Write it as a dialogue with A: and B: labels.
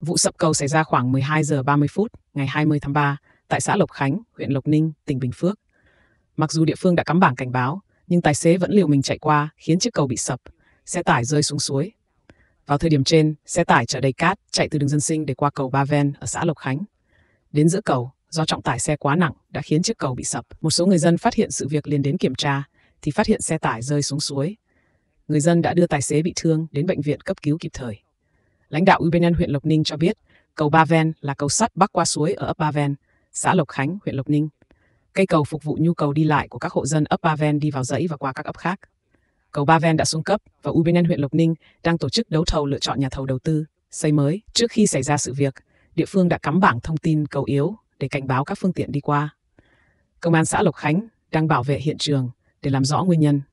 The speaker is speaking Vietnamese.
A: Vụ sập cầu xảy ra khoảng 12 giờ 30 phút ngày 20 tháng 3 tại xã Lộc Khánh, huyện Lộc Ninh, tỉnh Bình Phước. Mặc dù địa phương đã cắm bảng cảnh báo, nhưng tài xế vẫn liều mình chạy qua khiến chiếc cầu bị sập, xe tải rơi xuống suối. Vào thời điểm trên, xe tải chở đầy cát chạy từ đường dân sinh để qua cầu Ba Ven ở xã Lộc Khánh. Đến giữa cầu, do trọng tải xe quá nặng đã khiến chiếc cầu bị sập. Một số người dân phát hiện sự việc liền đến kiểm tra, thì phát hiện xe tải rơi xuống suối. Người dân đã đưa tài xế bị thương đến bệnh viện cấp cứu kịp thời. Lãnh đạo Ủy huyện Lộc Ninh cho biết, cầu Ba Ven là cầu sắt bắc qua suối ở ấp Ba Ven, xã Lộc Khánh, huyện Lộc Ninh. Cây cầu phục vụ nhu cầu đi lại của các hộ dân ấp Ba Ven đi vào dãy và qua các ấp khác. Cầu Ba Ven đã xuống cấp và Ủy huyện Lộc Ninh đang tổ chức đấu thầu lựa chọn nhà thầu đầu tư xây mới. Trước khi xảy ra sự việc, địa phương đã cắm bảng thông tin cầu yếu để cảnh báo các phương tiện đi qua. Công an xã Lộc Khánh đang bảo vệ hiện trường để làm rõ nguyên nhân.